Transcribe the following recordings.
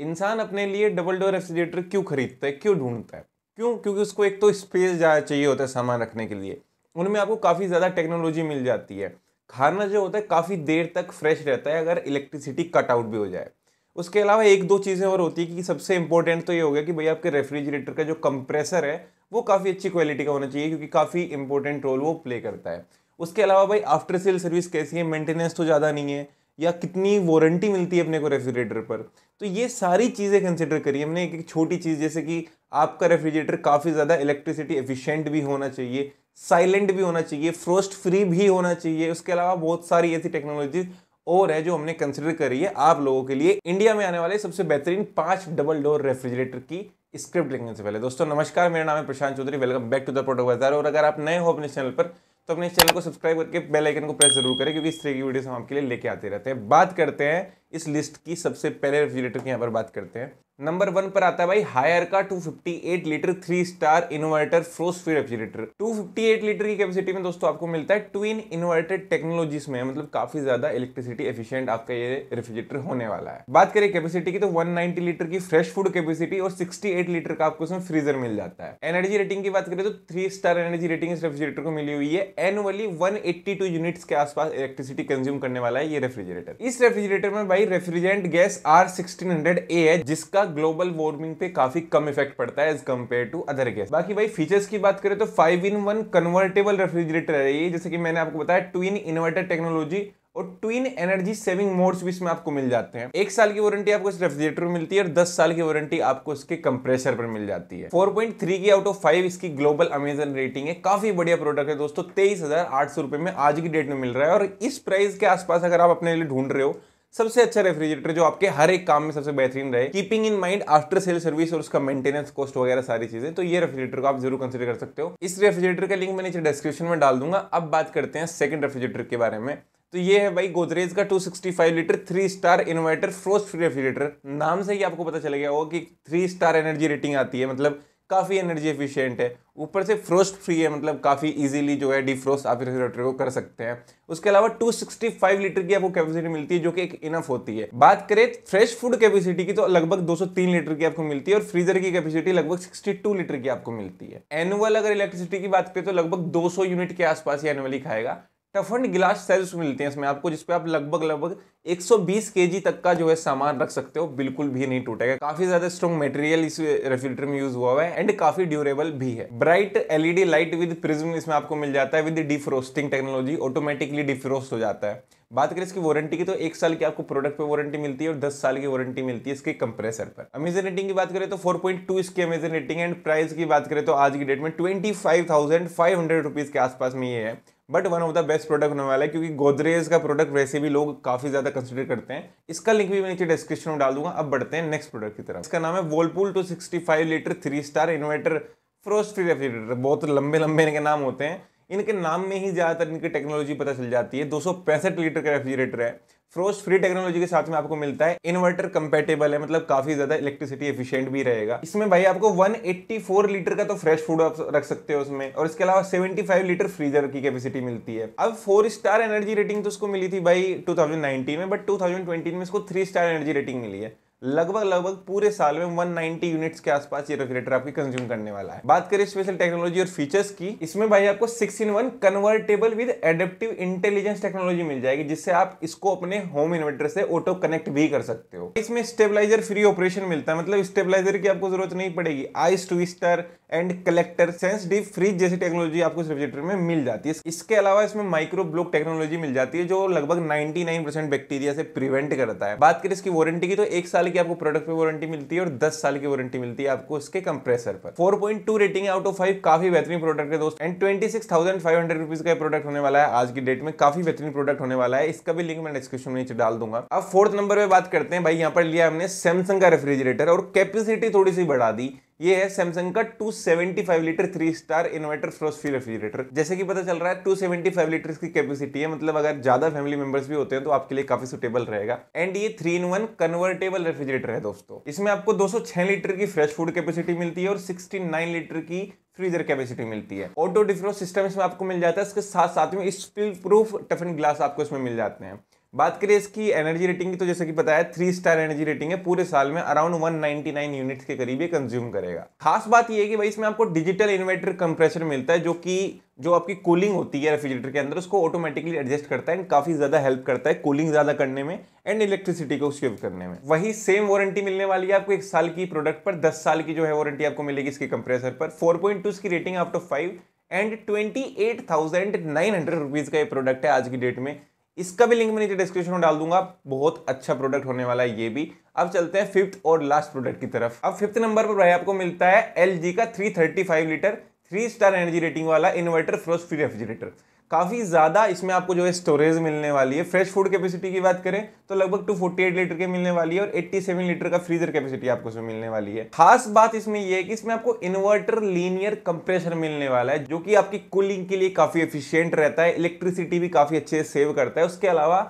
इंसान अपने लिए डबल डोर रेफ्रिजरेटर क्यों खरीदता है क्यों ढूंढता है क्यों क्योंकि उसको एक तो स्पेस ज़्यादा चाहिए होता है सामान रखने के लिए उनमें आपको काफ़ी ज़्यादा टेक्नोलॉजी मिल जाती है खाना जो होता है काफ़ी देर तक फ्रेश रहता है अगर इलेक्ट्रिसिटी कट आउट भी हो जाए उसके अलावा एक दो चीज़ें और होती है कि सबसे इंपॉर्टेंट तो ये हो गया कि भैया आपके रेफ्रिजरेटर का जो कंप्रेसर है वो काफ़ी अच्छी क्वालिटी का होना चाहिए क्योंकि काफ़ी इंपॉर्टेंट रोल वो प्ले करता है उसके अलावा भाई आफ्टर सेल सर्विस कैसी है मेंटेनेंस तो ज़्यादा नहीं है या कितनी वारंटी मिलती है अपने को रेफ्रिजरेटर पर तो ये सारी चीज़ें कंसिडर करी हमने एक एक छोटी चीज़ जैसे कि आपका रेफ्रिजरेटर काफ़ी ज़्यादा इलेक्ट्रिसिटी एफिशिएंट भी होना चाहिए साइलेंट भी होना चाहिए फ्रोस्ट फ्री भी होना चाहिए उसके अलावा बहुत सारी ऐसी टेक्नोलॉजीज और है जो हमने कंसिडर करी है आप लोगों के लिए इंडिया में आने वाले सबसे बेहतरीन पाँच डबल डोर रेफ्रिजरेटर की स्क्रिप्ट लिखने से पहले दोस्तों नमस्कार मेरा नाम है Prashant Chaudhary welcome back to the product Bazaar और अगर आप नए हो अपने चैनल पर तो अपने इस चैनल को सब्सक्राइब करके बेल आइकन को प्रेस जरूर करें क्योंकि इस तरह की वीडियोस हम आपके लिए लेके आते रहते हैं बात करते हैं इस लिस्ट की सबसे पहले रेफ्रिजरेटर की यहाँ पर बात करते हैं नंबर वन पर आता है भाई हायर का 258 litre three star inverter frost free refrigerator 258 litre की कैपेसिटी में दोस्तों आपको मिलता है ट्विन इन्वर्टेड टेक्नोलॉजीज में मतलब काफी ज्यादा इलेक्ट्रिसिटी एफिशिएंट आपका ये रेफ्रिजरेटर होने वाला है बात करें कैपेसिटी की तो 190 लीटर की फ्रेश फूड कैपेसिटी और सिक्सटी लीटर का आपको इसमें फ्रीजर मिल जाता है एनर्जी रेटिंग की बात करें तो थ्री स्टार एनर्जी रेटिंग इस रेफ्रिजरेटर को मिली हुई है एनुअली वन यूनिट्स के आसपास इलेक्ट्रिसिटी कंज्यूम करने वाला है ये रेफ्रिजरेटर इस रेफ्रिजरेटर में भाई रेफ्रिजरेंट गैस आर सिक्सटीन है जिसका ग्लोबल वार्मिंग पे काफी कम इफेक्ट पड़ता है as compare to other gas बाकी भाई फीचर्स की बात करें तो five in one convertible refrigerator है जैसे कि मैंने आपको बताया ट्विन इन्वर्टर टेक्नोलॉजी और ट्विन एनर्जी सेविंग मोड्स भी इसमें आपको मिल जाते हैं एक साल की वारंटी आपको इस रेफ्रिजरेटर में मिलती है और दस साल की वारंटी आपको इसके कंप्रेसर पर मिल जाती है 4.3 की आउट ऑफ फाइव इसकी ग्लोबल अमेजन रेटिंग है काफी बढ़िया प्रोडक्ट है दोस्तों तेईस रुपए में आज की डेट में मिल रहा है और इस प्राइस के आसपास अगर आप अपने लिए ढूंढ रहे हो सबसे अच्छा रेफ्रिजरेटर जो आपके हर एक काम में सबसे बेहतरीन रहे keeping in mind after sale service और उसका मेंटेनेंस कॉस्ट वगैरह सारी चीजें तो ये रेफ्रिजरेटर को आप जरूर कंसिडर कर सकते हो इस रेफ्रिजरेटर का लिंक मैं नीचे डिस्क्रिप्शन में डाल दूंगा अब बात करते हैं सेकंड रेफ्रिजरेटर के बारे में तो ये है भाई गोदरेज का 265 litre three star inverter frost free refrigerator नाम से ही आपको पता चल गया होगा कि थ्री स्टार एनर्जी रेटिंग आती है मतलब काफ़ी एनर्जी एफिशिएंट है ऊपर से फ्रोस्ट फ्री है मतलब काफ़ी इजीली जो है डिफ्रोस्ट आप रेफ्रिजरेटर को कर सकते हैं उसके अलावा 265 लीटर की आपको कैपेसिटी मिलती है जो कि एक इनफ होती है बात करें फ्रेश फूड कैपेसिटी की तो लगभग 203 लीटर की आपको मिलती है और फ्रीजर की कैपेसिटी लगभग 62 लीटर की आपको मिलती है एनुअल अगर इलेक्ट्रिसिटी की बात करें तो लगभग 200 यूनिट के आसपास ही एनुअली खाएगा टफंड गिलास सेल्स मिलते हैं इसमें आपको जिसपे आप लगभग लगभग 120 केजी तक का जो है सामान रख सकते हो बिल्कुल भी नहीं टूटेगा काफी ज्यादा स्ट्रॉन्ग मटेरियल इस रेफ्रिजरेटर में यूज हुआ हुआ है एंड काफी ड्यूरेबल भी है bright LED light with prism इसमें आपको मिल जाता है with defrosting technology automatically defrost हो जाता है बात करें इसकी वारंटी की तो एक साल की आपको प्रोडक्ट पे वारंटी मिलती है और दस साल की वारंटी मिलती है इसके कंप्रेसर पर अमेजन रेटिंग की बात करें तो फोर पॉइंट टू इसकी अमेजन रेटिंग एंड प्राइस की बात करें तो आज की डेट में twenty five thousand five hundred rupees के आसपास में ये है but one of the best product होने वाला है क्योंकि गोदरेज का प्रोडक्ट वैसे भी लोग काफ़ी ज़्यादा कंसिडर करते हैं इसका लिंक भी मैं नीचे डिस्क्रिप्शन में डाल दूंगा अब बढ़ते हैं नेक्स्ट प्रोडक्ट की तरफ इसका नाम है Whirlpool two sixty five litre three star inverter frost free refrigerator बहुत लंबे लंबे इनके नाम होते हैं इनके नाम में ही ज़्यादातर इनकी टेक्नोलॉजी पता चल जाती है दो लीटर का रेफ्रिजरेटर है फ्रोस्ट फ्री टेक्नोलॉजी के साथ में आपको मिलता है इन्वर्टर कंपेटेबल है मतलब काफी ज्यादा इलेक्ट्रिसिटी एफिशिएंट भी रहेगा इसमें भाई आपको 184 लीटर का तो फ्रेश फूड आप रख सकते हो उसमें और इसके अलावा 75 लीटर फ्रीजर की कैपेसिटी मिलती है अब फोर स्टार एनर्जी रेटिंग तो उसको मिली थी भाई टू में बट टू में इसको थ्री स्टार एनर्जी रेटिंग मिली है लगभग लगभग पूरे साल में 190 यूनिट्स के आसपास ये रेफ्रिजरेटर आपकी कंज्यूम करने वाला है बात करें स्पेशल टेक्नोलॉजी और फीचर्स की इसमें भाई आपको six in one convertible with adaptive intelligence technology मिल जाएगी जिससे आप इसको अपने होम इन्वर्टर से ऑटो कनेक्ट भी कर सकते हो इसमें स्टेबिलाईजर फ्री ऑपरेशन मिलता है मतलब स्टेबिलाईजर की आपको जरूरत नहीं पड़ेगी ice twister and collector sense D fridge जैसी टेक्नोलॉजी आपको इस रेफ्रिजरेटर में मिल जाती है इसके अलावा इसमें माइक्रो ब्लॉक टेक्नोलॉजी मिल जाती है जो लगभग 99 परसेंट बैक्टीरिया से प्रिवेंट करता है बात करें इसकी वारंटी की तो एक साल की आपको प्रोडक्ट पे वारंटी मिलती है और दस साल की वारंटी मिलती है आपको इसके कंप्रेसर पर four point two rating out of five काफी बेहतरीन प्रोडक्ट है दोस्त and twenty six thousand five hundred rupees का प्रोडक्ट होने वाला है आज की डेट में काफी बेहतरीन प्रोडक्ट होने वाला है इसका भी लिंक मैं डिस्क्रिप्शन में नीचे डाल दूंगा अब फोर्थ नंबर पर बात करते हैं भाई यहाँ पर लिया हमने सैमसंग का रेफ्रिजरेटर और कैपेसिटी थोड़ी सी बढ़ा दी ये है सैमसंग का 275 litre three star inverter frost free refrigerator जैसे कि पता चल रहा है 275 लीटर की कैपेसिटी है मतलब अगर ज्यादा फैमिली मेंबर्स भी होते हैं तो आपके लिए काफी सुटेबल रहेगा एंड ये three in one convertible refrigerator है दोस्तों इसमें आपको दो लीटर oh की फ्रेश फूड कैपेसिटी मिलती है और सिक्सटी लीटर की फ्रीजर कैपेसिटी मिलती है ऑटो डिफ्रोस सिस्टम इसमें आपको मिल जाता है इसके साथ साथ में स्पिल प्रूफ टफन ग्लास आपको इसमें मिल जाते हैं बात करें इसकी एनर्जी रेटिंग की तो जैसे कि बताया थ्री स्टार एनर्जी रेटिंग है पूरे साल में अराउंड 199 यूनिट्स के करीब ये कंज्यूम करेगा खास बात यह है कि भाई इसमें आपको डिजिटल इन्वर्टर कंप्रेसर मिलता है जो कि जो आपकी कूलिंग होती है रेफ्रिजरेटर के अंदर उसको ऑटोमेटिकली एडजस्ट करता है एंड काफ़ी ज़्यादा हेल्प करता है कूलिंग ज़्यादा करने में एंड इलेक्ट्रिसिटी को सेव करने में वही सेम वारंटी मिलने वाली है आपको एक साल की प्रोडक्ट पर दस साल की जो है वारंटी आपको मिलेगी इसके कंप्रेसर पर फोर पॉइंट टू इसकी rating after five and twenty eight thousand nine hundred rupees का ये प्रोडक्ट है आज की डेट में इसका भी लिंक मैं नीचे डिस्क्रिप्शन में डाल दूंगा बहुत अच्छा प्रोडक्ट होने वाला है ये भी अब चलते हैं फिफ्थ और लास्ट प्रोडक्ट की तरफ अब फिफ्थ नंबर पर भाई आपको मिलता है एल का three litre three star energy rating वाला इन्वर्टर फ्रोस्ट फ्री रेफ्रिजरेटर काफ़ी ज़्यादा इसमें आपको जो है स्टोरेज मिलने वाली है फ्रेश फूड कैपेसिटी की बात करें तो लगभग 248 लीटर के मिलने वाली है और 87 लीटर का फ्रीजर कैपेसिटी आपको इसमें मिलने वाली है खास बात इसमें यह है कि इसमें आपको इन्वर्टर लीनियर कंप्रेशर मिलने वाला है जो कि आपकी कूलिंग के लिए काफ़ी एफिशियंट रहता है इलेक्ट्रिसिटी भी काफ़ी अच्छे से सेव करता है उसके अलावा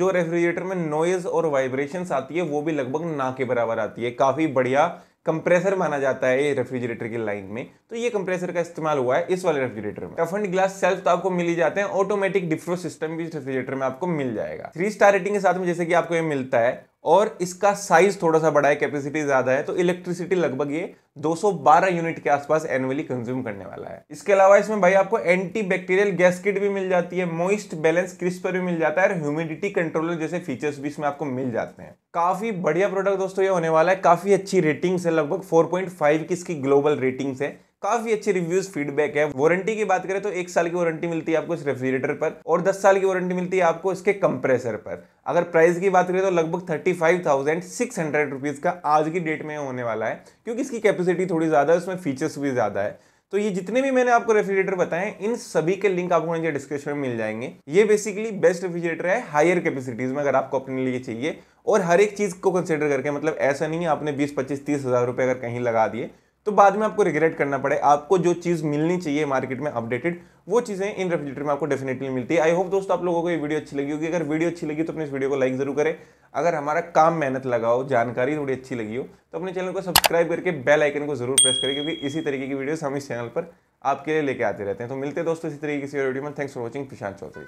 जो रेफ्रिजरेटर में नॉइज़ और वाइब्रेशंस आती है वो भी लगभग ना के बराबर आती है काफ़ी बढ़िया कंप्रेसर माना जाता है रेफ्रिजरेटर की लाइन में तो ये कंप्रेसर का इस्तेमाल हुआ है इस वाले रेफ्रिजरेटर में टफ ग्लास सेल्फ तो आपको मिल ही जाते हैं ऑटोमेटिक डिफ्रो सिस्टम भी इस रेफ्रिजरेटर में आपको मिल जाएगा थ्री स्टार रेटिंग के साथ में जैसे कि आपको ये मिलता है और इसका साइज थोड़ा सा बड़ा है कैपेसिटी ज्यादा है तो इलेक्ट्रिसिटी लगभग ये 212 यूनिट के आसपास एनुअली कंज्यूम करने वाला है इसके अलावा इसमें भाई आपको एंटी बैक्टीरियल गैसकिट भी मिल जाती है मोइस्ट बैलेंस क्रिस्पर भी मिल जाता है और ह्यूमिडिटी कंट्रोलर जैसे फीचर्स भी इसमें आपको मिल जाते हैं काफी बढ़िया प्रोडक्ट दोस्तों ये होने वाला है काफी अच्छी रेटिंग्स है लगभग 4.5 की इसकी ग्लोबल रेटिंग्स है काफी अच्छे रिव्यूज फीडबैक है वारंटी की बात करें तो एक साल की वारंटी मिलती है आपको इस रेफ्रिजरेटर पर और दस साल की वारंटी मिलती है आपको इसके कंप्रेसर पर अगर प्राइस की बात करें तो लगभग thirty five thousand six hundred rupees का आज की डेट में होने वाला है क्योंकि इसकी कैपेसिटी थोड़ी ज़्यादा है उसमें फीचर्स भी ज़्यादा है तो ये जितने भी मैंने आपको रेफ्रिजरेटर बताए इन सभी के लिंक आपको नीचे डिस्क्रिप्शन में मिल जाएंगे ये बेसिकली बेस्ट रेफ्रिजरेटर है हायर कैपेसिटीज में अगर आपको अपने लिए चाहिए और हर एक चीज़ को कंसिडर करके मतलब ऐसा नहीं है आपने बीस पच्चीस तीस हज़ार रुपये अगर कहीं लगा दिए तो बाद में आपको रिग्रेट करना पड़े आपको जो चीज़ मिलनी चाहिए मार्केट में अपडेटेड वो चीज़ें इन रेफ्रिजरेटर में आपको डेफिनेटली मिलती है आई होप दोस्तों आप लोगों को ये वीडियो अच्छी लगी होगी अगर वीडियो अच्छी लगी तो अपने इस वीडियो को लाइक जरूर करें अगर हमारा काम मेहनत लगाओ जानकारी थोड़ी अच्छी लगी हो तो अपने चैनल को सब्सक्राइब करके बेल आइकन को जरूर प्रेस करें क्योंकि इसी तरीके की वीडियो हम इस चैनल पर आपके लिए लेके आते रहते हैं तो मिलते हैं दोस्तों इसी तरीके की वीडियो में thanks for watching Prashant Chaudhary